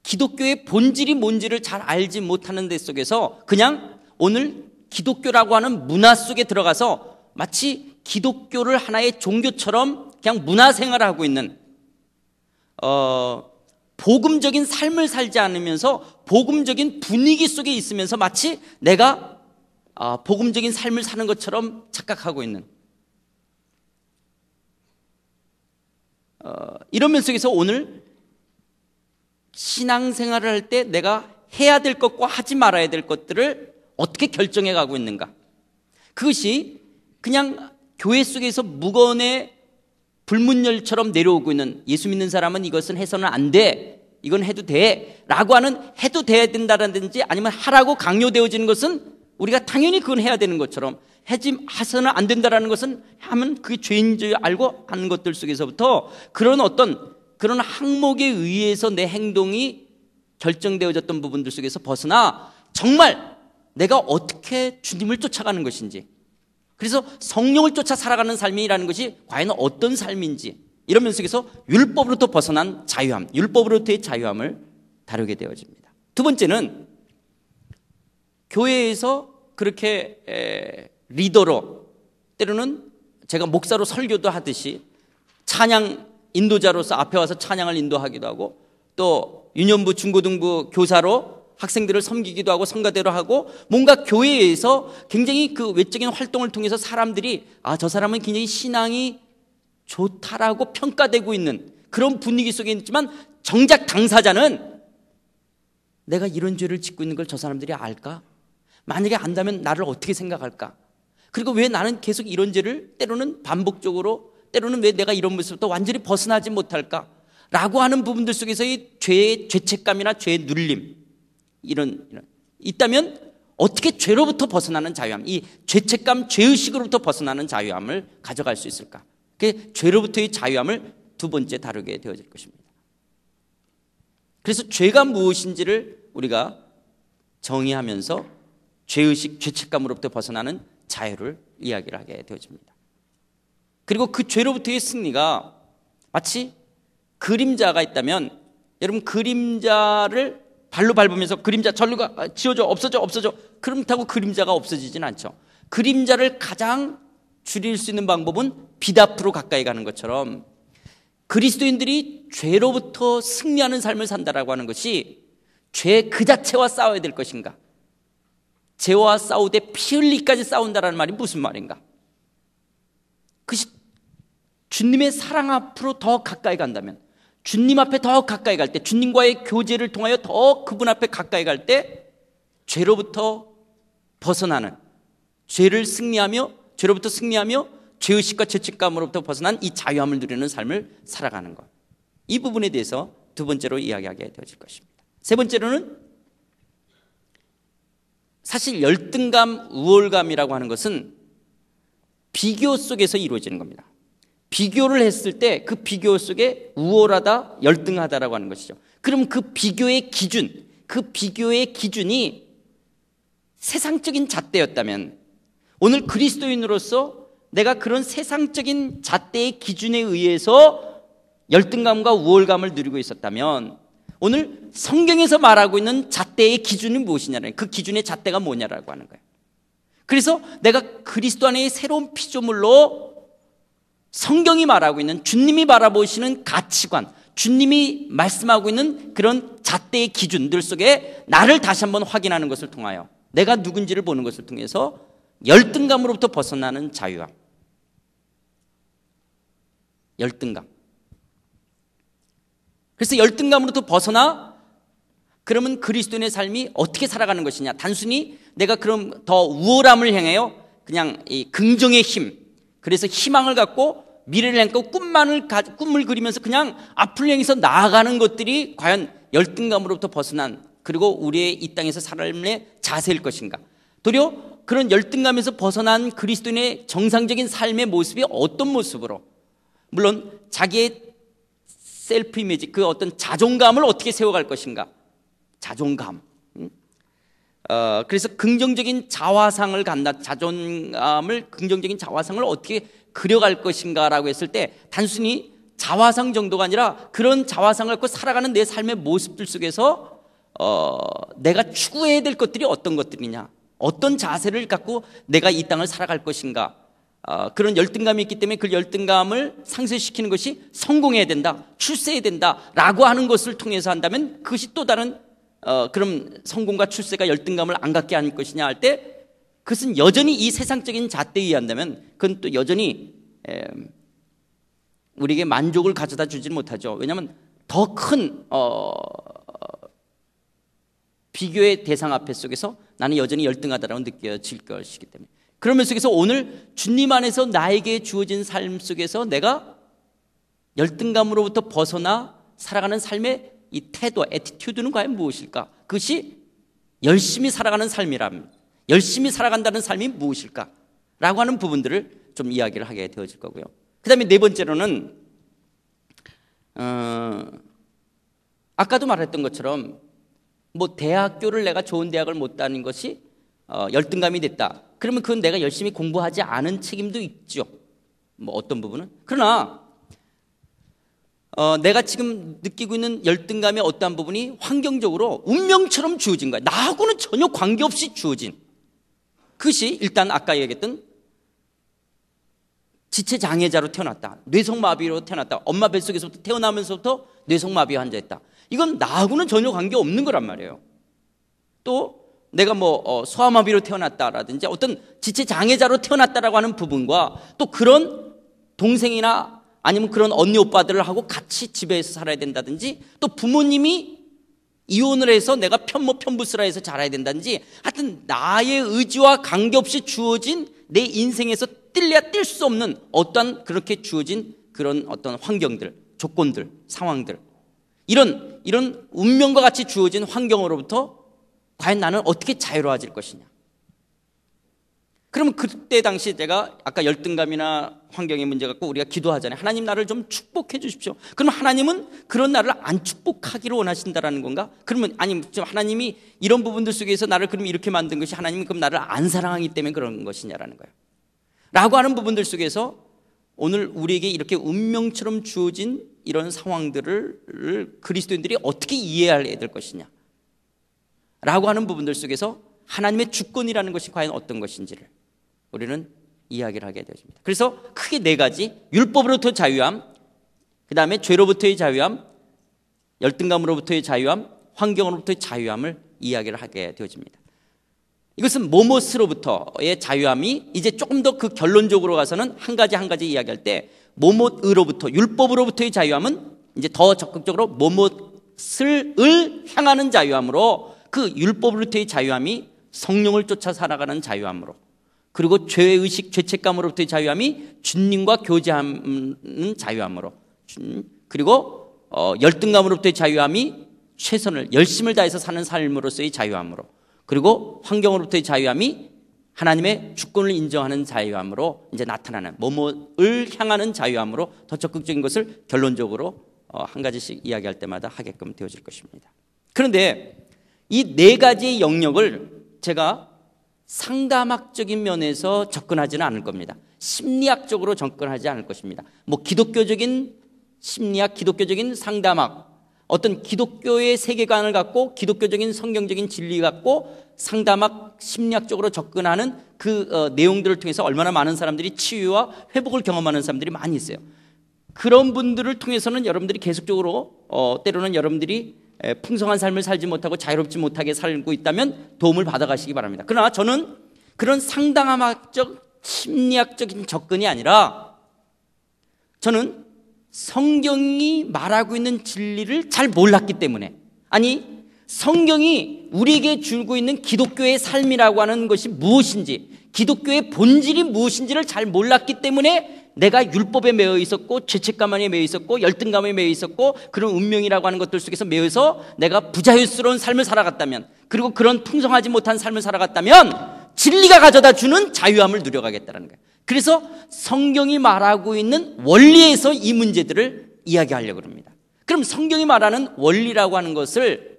기독교의 본질이 뭔지를 잘 알지 못하는 데 속에서 그냥 오늘 기독교라고 하는 문화 속에 들어가서 마치 기독교를 하나의 종교처럼 그냥 문화생활을 하고 있는 어, 복음적인 삶을 살지 않으면서 복음적인 분위기 속에 있으면서 마치 내가 어, 복음적인 삶을 사는 것처럼 착각하고 있는 어, 이런 면 속에서 오늘 신앙생활을 할 때 내가 해야 될 것과 하지 말아야 될 것들을 어떻게 결정해 가고 있는가 그것이 그냥 교회 속에서 무거운의 불문열처럼 내려오고 있는 예수 믿는 사람은 이것은 해서는 안 돼. 이건 해도 돼. 라고 하는 해도 돼야 된다라든지 아니면 하라고 강요되어지는 것은 우리가 당연히 그건 해야 되는 것처럼 해지 하서는 안 된다라는 것은 하면 그게 죄인 줄 알고 하는 것들 속에서부터 그런 어떤 그런 항목에 의해서 내 행동이 결정되어졌던 부분들 속에서 벗어나 정말 내가 어떻게 주님을 쫓아가는 것인지 그래서 성령을 쫓아 살아가는 삶이라는 것이 과연 어떤 삶인지 이런면 속에서 율법으로부터 벗어난 자유함, 율법으로부터의 자유함을 다루게 되어집니다. 두 번째는 교회에서 그렇게 리더로 때로는 제가 목사로 설교도 하듯이 찬양 인도자로서 앞에 와서 찬양을 인도하기도 하고 또 유년부 중고등부 교사로 학생들을 섬기기도 하고 성가대로 하고 뭔가 교회에서 굉장히 그 외적인 활동을 통해서 사람들이 아, 저 사람은 굉장히 신앙이 좋다라고 평가되고 있는 그런 분위기 속에 있지만 정작 당사자는 내가 이런 죄를 짓고 있는 걸 저 사람들이 알까? 만약에 안다면 나를 어떻게 생각할까? 그리고 왜 나는 계속 이런 죄를 때로는 반복적으로 때로는 왜 내가 이런 모습부터 완전히 벗어나지 못할까? 라고 하는 부분들 속에서의 죄의 죄책감이나 죄의 눌림 이런, 이런. 있다면 어떻게 죄로부터 벗어나는 자유함, 이 죄책감, 죄의식으로부터 벗어나는 자유함을 가져갈 수 있을까? 그게 죄로부터의 자유함을 두 번째 다루게 되어질 것입니다. 그래서 죄가 무엇인지를 우리가 정의하면서 죄의식, 죄책감으로부터 벗어나는 자유를 이야기를 하게 되어집니다. 그리고 그 죄로부터의 승리가 마치 그림자가 있다면 여러분 그림자를 발로 밟으면서 그림자 전류가 지워져 없어져 없어져 그렇다고 그림자가 없어지진 않죠. 그림자를 가장 줄일 수 있는 방법은 빛 앞으로 가까이 가는 것처럼 그리스도인들이 죄로부터 승리하는 삶을 산다라고 하는 것이 죄 그 자체와 싸워야 될 것인가? 죄와 싸우되 피 흘리까지 싸운다라는 말이 무슨 말인가? 그것이 주님의 사랑 앞으로 더 가까이 간다면 주님 앞에 더 가까이 갈 때, 주님과의 교제를 통하여 더 그분 앞에 가까이 갈 때, 죄로부터 벗어나는, 죄를 승리하며, 죄로부터 승리하며, 죄의식과 죄책감으로부터 벗어난 이 자유함을 누리는 삶을 살아가는 것. 이 부분에 대해서 두 번째로 이야기하게 되어질 것입니다. 세 번째로는 사실 열등감, 우월감이라고 하는 것은 비교 속에서 이루어지는 겁니다. 비교를 했을 때 그 비교 속에 우월하다, 열등하다라고 하는 것이죠. 그럼 그 비교의 기준, 그 비교의 기준이 세상적인 잣대였다면 오늘 그리스도인으로서 내가 그런 세상적인 잣대의 기준에 의해서 열등감과 우월감을 누리고 있었다면 오늘 성경에서 말하고 있는 잣대의 기준은 무엇이냐는 그 기준의 잣대가 뭐냐라고 하는 거예요. 그래서 내가 그리스도 안에 새로운 피조물로 성경이 말하고 있는 주님이 바라보시는 가치관, 주님이 말씀하고 있는 그런 잣대의 기준들 속에 나를 다시 한번 확인하는 것을 통하여 내가 누군지를 보는 것을 통해서 열등감으로부터 벗어나는 자유함. 열등감. 그래서 열등감으로부터 벗어나 그러면 그리스도인의 삶이 어떻게 살아가는 것이냐? 단순히 내가 그럼 더 우월함을 향해요. 그냥 이 긍정의 힘, 그래서 희망을 갖고 미래를 안고 꿈만을 꿈을 그리면서 그냥 앞을 향해서 나아가는 것들이 과연 열등감으로부터 벗어난 그리고 우리의 이 땅에서 살아의 자세일 것인가? 도리어 그런 열등감에서 벗어난 그리스도인의 정상적인 삶의 모습이 어떤 모습으로? 물론 자기의 셀프 이미지 그 어떤 자존감을 어떻게 세워갈 것인가? 자존감. 어, 그래서 긍정적인 자화상을 간다 자존감을 긍정적인 자화상을 어떻게 그려갈 것인가라고 했을 때 단순히 자화상 정도가 아니라 그런 자화상을 갖고 살아가는 내 삶의 모습들 속에서 어, 내가 추구해야 될 것들이 어떤 것들이냐 어떤 자세를 갖고 내가 이 땅을 살아갈 것인가 어, 그런 열등감이 있기 때문에 그 열등감을 상쇄시키는 것이 성공해야 된다, 출세해야 된다라고 하는 것을 통해서 한다면 그것이 또 다른 어, 그럼 성공과 출세가 열등감을 안 갖게 할 것이냐 할 때 그것은 여전히 이 세상적인 잣대에 의한다면 그건 또 여전히 에, 우리에게 만족을 가져다 주지는 못하죠. 왜냐하면 더큰 어, 비교의 대상 앞에 속에서 나는 여전히 열등하다라고 느껴질 것이기 때문에 그러면 속에서 오늘 주님 안에서 나에게 주어진 삶 속에서 내가 열등감으로부터 벗어나 살아가는 삶의 이 태도, 에티튜드는 과연 무엇일까? 그것이 열심히 살아가는 삶이랍니다. 열심히 살아간다는 삶이 무엇일까? 라고 하는 부분들을 좀 이야기를 하게 되어질 거고요. 그 다음에 네 번째로는, 어, 아까도 말했던 것처럼 뭐 대학교를 내가 좋은 대학을 못 다닌 것이 어, 열등감이 됐다. 그러면 그건 내가 열심히 공부하지 않은 책임도 있죠. 뭐 어떤 부분은. 그러나 어, 내가 지금 느끼고 있는 열등감의 어떠한 부분이 환경적으로 운명처럼 주어진 거야. 나하고는 전혀 관계없이 주어진. 그것이 일단 아까 얘기했던 지체장애자로 태어났다. 뇌성마비로 태어났다. 엄마 뱃속에서부터 태어나면서부터 뇌성마비 환자였다. 이건 나하고는 전혀 관계없는 거란 말이에요. 또 내가 뭐 어, 소아마비로 태어났다라든지 어떤 지체장애자로 태어났다라고 하는 부분과 또 그런 동생이나 아니면 그런 언니 오빠들 하고 같이 집에서 살아야 된다든지 또 부모님이 이혼을 해서 내가 편모 편부스라 해서 자라야 된다든지 하여튼 나의 의지와 관계없이 주어진 내 인생에서 뛸래야 뛸 수 없는 어떤 그렇게 주어진 그런 어떤 환경들, 조건들, 상황들 이런 이런 운명과 같이 주어진 환경으로부터 과연 나는 어떻게 자유로워질 것이냐? 그러면 그때 당시 내가 아까 열등감이나 환경의 문제 갖고 우리가 기도하잖아요. 하나님 나를 좀 축복해 주십시오. 그러면 하나님은 그런 나를 안축복하기로 원하신다라는 건가? 그러면 아니 좀 하나님이 이런 부분들 속에서 나를 그럼 이렇게 만든 것이 하나님이 그럼 나를 안 사랑하기 때문에 그런 것이냐라는 거예요. 라고 하는 부분들 속에서 오늘 우리에게 이렇게 운명처럼 주어진 이런 상황들을 그리스도인들이 어떻게 이해해야 될 것이냐. 라고 하는 부분들 속에서 하나님의 주권이라는 것이 과연 어떤 것인지를 우리는 이야기를 하게 되어집니다. 그래서 크게 네 가지 율법으로부터 자유함, 그 다음에 죄로부터의 자유함, 열등감으로부터의 자유함, 환경으로부터의 자유함을 이야기를 하게 되어집니다. 이것은 모못으로부터의 자유함이 이제 조금 더 그 결론적으로 가서는 한 가지 한 가지 이야기할 때 모못으로부터 율법으로부터의 자유함은 이제 더 적극적으로 모못을 향하는 자유함으로 그 율법으로부터의 자유함이 성령을 쫓아 살아가는 자유함으로 그리고 죄의식, 죄책감으로부터의 자유함이 주님과 교제하는 자유함으로. 그리고 어, 열등감으로부터의 자유함이 최선을, 열심을 다해서 사는 삶으로서의 자유함으로. 그리고 환경으로부터의 자유함이 하나님의 주권을 인정하는 자유함으로 이제 나타나는, 뭐뭐를 향하는 자유함으로 더 적극적인 것을 결론적으로 어, 한 가지씩 이야기할 때마다 하게끔 되어질 것입니다. 그런데 이 네 가지 의 영역을 제가 상담학적인 면에서 접근하지는 않을 겁니다. 심리학적으로 접근하지 않을 것입니다. 뭐 기독교적인 심리학, 기독교적인 상담학, 어떤 기독교의 세계관을 갖고 기독교적인 성경적인 진리 갖고 상담학, 심리학적으로 접근하는 그 어, 내용들을 통해서 얼마나 많은 사람들이 치유와 회복을 경험하는 사람들이 많이 있어요. 그런 분들을 통해서는 여러분들이 계속적으로 어, 때로는 여러분들이 풍성한 삶을 살지 못하고 자유롭지 못하게 살고 있다면 도움을 받아가시기 바랍니다. 그러나 저는 그런 상당함학적 심리학적인 접근이 아니라 저는 성경이 말하고 있는 진리를 잘 몰랐기 때문에 아니 성경이 우리에게 줄고 있는 기독교의 삶이라고 하는 것이 무엇인지 기독교의 본질이 무엇인지를 잘 몰랐기 때문에 내가 율법에 매여 있었고 죄책감에 매여 있었고 열등감에 매여 있었고 그런 운명이라고 하는 것들 속에서 매여서 내가 부자유스러운 삶을 살아갔다면 그리고 그런 풍성하지 못한 삶을 살아갔다면 진리가 가져다 주는 자유함을 누려가겠다는 거예요. 그래서 성경이 말하고 있는 원리에서 이 문제들을 이야기하려고 합니다. 그럼 성경이 말하는 원리라고 하는 것을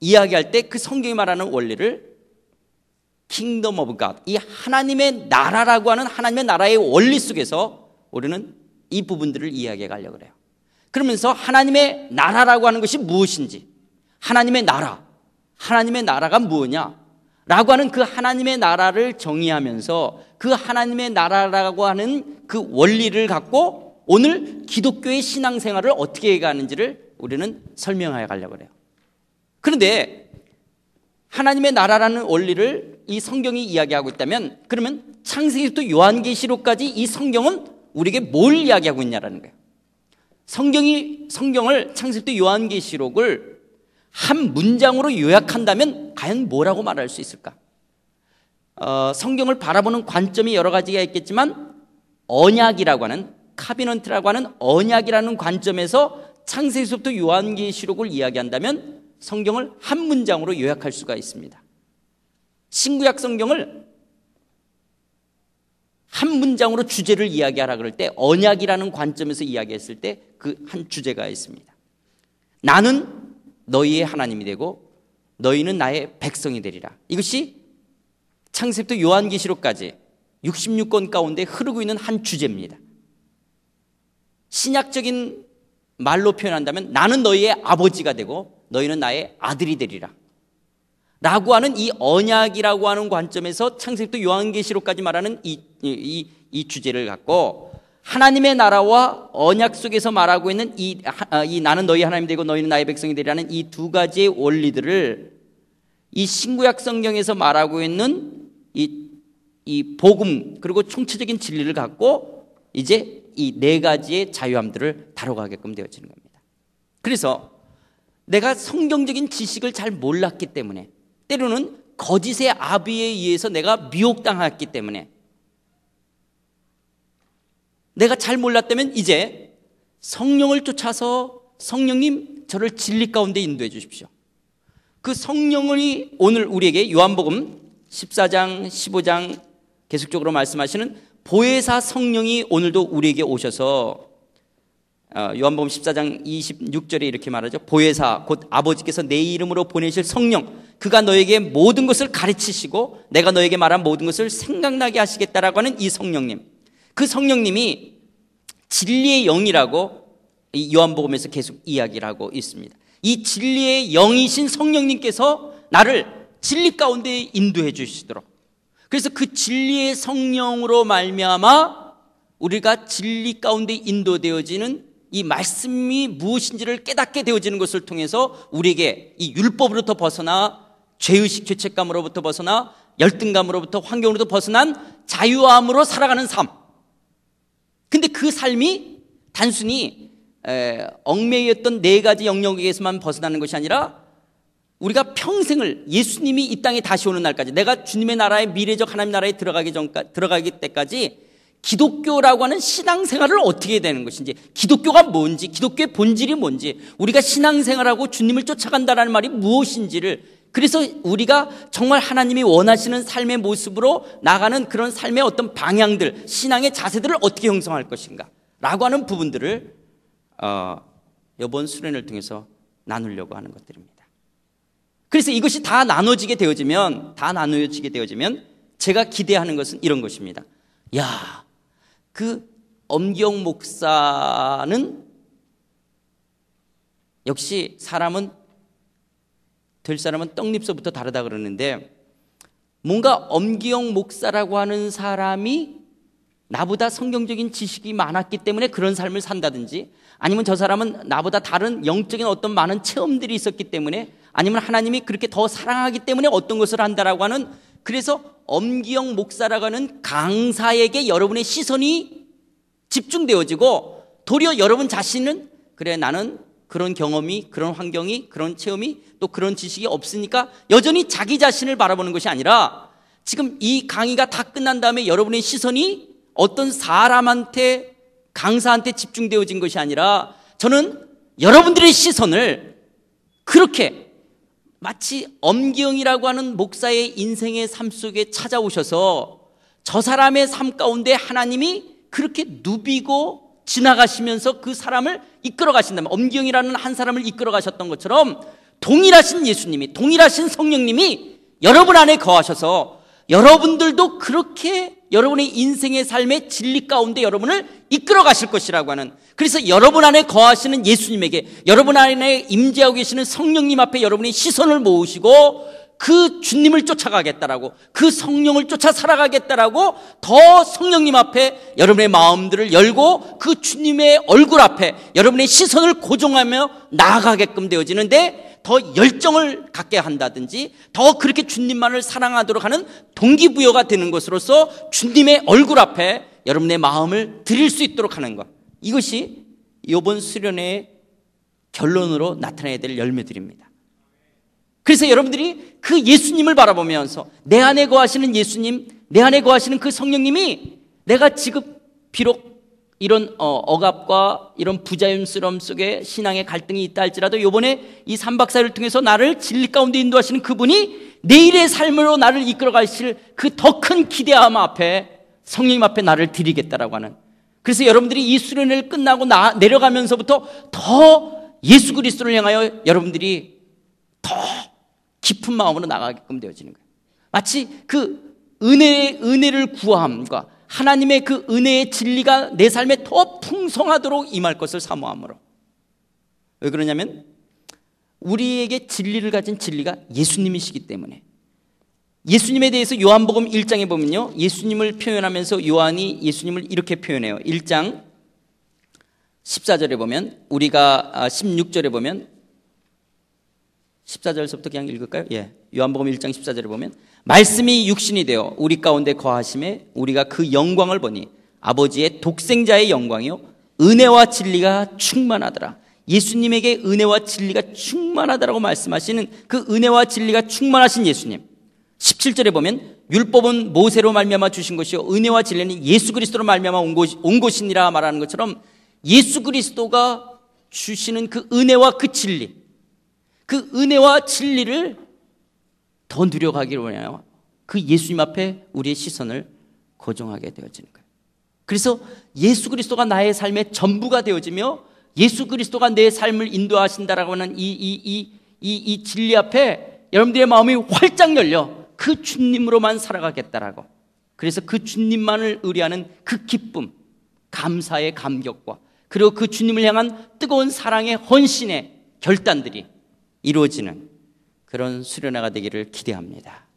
이야기할 때 그 성경이 말하는 원리를 킹덤 오브 갓, 이 하나님의 나라라고 하는 하나님의 나라의 원리 속에서 우리는 이 부분들을 이야기해 가려고 그래요. 그러면서 하나님의 나라라고 하는 것이 무엇인지, 하나님의 나라, 하나님의 나라가 뭐냐 라고 하는 그 하나님의 나라를 정의하면서 그 하나님의 나라라고 하는 그 원리를 갖고 오늘 기독교의 신앙생활을 어떻게 해가는지를 우리는 설명하여 가려고 그래요. 그런데 하나님의 나라라는 원리를 이 성경이 이야기하고 있다면 그러면 창세기부터 요한계시록까지 이 성경은 우리에게 뭘 이야기하고 있냐라는 거예요. 성경이 성경을 창세기부터 요한계시록을 한 문장으로 요약한다면 과연 뭐라고 말할 수 있을까? 어, 성경을 바라보는 관점이 여러 가지가 있겠지만 언약이라고 하는 카비넌트라고 하는 언약이라는 관점에서 창세기부터 요한계시록을 이야기한다면 성경을 한 문장으로 요약할 수가 있습니다. 신구약 성경을 한 문장으로 주제를 이야기하라 그럴 때 언약이라는 관점에서 이야기했을 때 그 한 주제가 있습니다. 나는 너희의 하나님이 되고 너희는 나의 백성이 되리라. 이것이 창세부터 요한계시록까지 66권 가운데 흐르고 있는 한 주제입니다. 신약적인 말로 표현한다면 나는 너희의 아버지가 되고 너희는 나의 아들이 되리라. 라고 하는 이 언약이라고 하는 관점에서 창세기부 요한계시록까지 말하는 이, 이, 이 주제를 갖고 하나님의 나라와 언약 속에서 말하고 있는 이, 아, 이 나는 너희 하나님 되고 너희는 나의 백성이 되리라는 이 두 가지의 원리들을 이 신구약 성경에서 말하고 있는 이, 이 복음 그리고 총체적인 진리를 갖고 이제 이 네 가지의 자유함들을 다뤄가게끔 되어지는 겁니다. 그래서 내가 성경적인 지식을 잘 몰랐기 때문에 때로는 거짓의 아비에 의해서 내가 미혹당했기 때문에 내가 잘 몰랐다면 이제 성령을 쫓아서 성령님 저를 진리 가운데 인도해 주십시오. 그 성령이 오늘 우리에게 요한복음 14장 15장 계속적으로 말씀하시는 보혜사 성령이 오늘도 우리에게 오셔서 어, 요한복음 14장 26절에 이렇게 말하죠. 보혜사 곧 아버지께서 내 이름으로 보내실 성령 그가 너에게 모든 것을 가르치시고 내가 너에게 말한 모든 것을 생각나게 하시겠다라고 하는 이 성령님. 그 성령님이 진리의 영이라고 이 요한복음에서 계속 이야기를 하고 있습니다. 이 진리의 영이신 성령님께서 나를 진리 가운데 인도해 주시도록. 그래서 그 진리의 성령으로 말미암아 우리가 진리 가운데 인도되어지는 이 말씀이 무엇인지를 깨닫게 되어지는 것을 통해서 우리에게 이 율법으로부터 벗어나 죄의식, 죄책감으로부터 벗어나 열등감으로부터 환경으로부터 벗어난 자유함으로 살아가는 삶. 근데 그 삶이 단순히 얽매였던 네 가지 영역에서만 벗어나는 것이 아니라 우리가 평생을 예수님이 이 땅에 다시 오는 날까지 내가 주님의 나라의 미래적 하나님 나라에 들어가기 전까 들어가기 때까지 기독교라고 하는 신앙생활을 어떻게 해야 되는 것인지, 기독교가 뭔지, 기독교의 본질이 뭔지, 우리가 신앙생활하고 주님을 쫓아간다라는 말이 무엇인지를 그래서 우리가 정말 하나님이 원하시는 삶의 모습으로 나가는 그런 삶의 어떤 방향들, 신앙의 자세들을 어떻게 형성할 것인가 라고 하는 부분들을 어, 이번 수련을 통해서 나누려고 하는 것들입니다. 그래서 이것이 다 나눠지게 되어지면 다나눠지게 되어지면 제가 기대하는 것은 이런 것입니다. 야, 그 엄기영 목사는 역시 사람은 될 사람은 떡잎서부터 다르다 그러는데 뭔가 엄기영 목사라고 하는 사람이 나보다 성경적인 지식이 많았기 때문에 그런 삶을 산다든지 아니면 저 사람은 나보다 다른 영적인 어떤 많은 체험들이 있었기 때문에 아니면 하나님이 그렇게 더 사랑하기 때문에 어떤 것을 한다라고 하는 그래서 엄기영 목사라고 하는 강사에게 여러분의 시선이 집중되어지고 도리어 여러분 자신은 그래 나는 그런 경험이 그런 환경이 그런 체험이 또 그런 지식이 없으니까 여전히 자기 자신을 바라보는 것이 아니라 지금 이 강의가 다 끝난 다음에 여러분의 시선이 어떤 사람한테 강사한테 집중되어진 것이 아니라 저는 여러분들의 시선을 그렇게 마치 엄기영이라고 하는 목사의 인생의 삶 속에 찾아오셔서 저 사람의 삶 가운데 하나님이 그렇게 누비고 지나가시면서 그 사람을 이끌어 가신다면 엄기영이라는 한 사람을 이끌어 가셨던 것처럼 동일하신 예수님이 동일하신 성령님이 여러분 안에 거하셔서 여러분들도 그렇게 여러분의 인생의 삶의 진리 가운데 여러분을 이끌어 가실 것이라고 하는 그래서 여러분 안에 거하시는 예수님에게 여러분 안에 임재하고 계시는 성령님 앞에 여러분의 시선을 모으시고 그 주님을 쫓아가겠다라고 그 성령을 쫓아 살아가겠다라고 더 성령님 앞에 여러분의 마음들을 열고 그 주님의 얼굴 앞에 여러분의 시선을 고정하며 나아가게끔 되어지는데 더 열정을 갖게 한다든지 더 그렇게 주님만을 사랑하도록 하는 동기부여가 되는 것으로서 주님의 얼굴 앞에 여러분의 마음을 드릴 수 있도록 하는 것. 이것이 이번 수련회의 결론으로 나타나야 될 열매들입니다. 그래서 여러분들이 그 예수님을 바라보면서 내 안에 거하시는 예수님, 내 안에 거하시는 그 성령님이 내가 지금 비록 이런 어, 억압과 이런 부자연스러움 속에 신앙의 갈등이 있다 할지라도 요번에 이 3박사를 통해서 나를 진리 가운데 인도하시는 그분이 내일의 삶으로 나를 이끌어 가실 그 더 큰 기대함 앞에 성령님 앞에 나를 드리겠다라고 하는 그래서 여러분들이 이수련을 끝나고 나, 내려가면서부터 더 예수 그리스도를 향하여 여러분들이 더 깊은 마음으로 나가게끔 되어지는 거예요. 마치 그 은혜, 의 은혜를 구함과 하나님의 그 은혜의 진리가 내 삶에 더 풍성하도록 임할 것을 사모함으로. 왜 그러냐면 우리에게 진리를 가진 진리가 예수님이시기 때문에 예수님에 대해서 요한복음 1장에 보면요. 예수님을 표현하면서 요한이 예수님을 이렇게 표현해요. 1장 14절에 보면 우리가 16절에 아, 보면 14절서부터 그냥 읽을까요? 예. 요한복음 1장 14절에 보면 말씀이 육신이 되어 우리 가운데 거하심에 우리가 그 영광을 보니 아버지의 독생자의 영광이요 은혜와 진리가 충만하더라. 예수님에게 은혜와 진리가 충만하다라고 말씀하시는 그 은혜와 진리가 충만하신 예수님. 17절에 보면 율법은 모세로 말미암아 주신 것이요 은혜와 진리는 예수 그리스도로 말미암아 온, 곳, 온 것이니라 말하는 것처럼 예수 그리스도가 주시는 그 은혜와 그 진리. 그 은혜와 진리를 더 느려가기를 원해요. 그 예수님 앞에 우리의 시선을 고정하게 되어지는 거예요. 그래서 예수 그리스도가 나의 삶의 전부가 되어지며 예수 그리스도가 내 삶을 인도하신다라고 하는 이, 이, 이, 이, 이 진리 앞에 여러분들의 마음이 활짝 열려 그 주님으로만 살아가겠다라고. 그래서 그 주님만을 의뢰하는 그 기쁨, 감사의 감격과 그리고 그 주님을 향한 뜨거운 사랑의 헌신의 결단들이 이루어지는 그런 수련회가 되기를 기대합니다.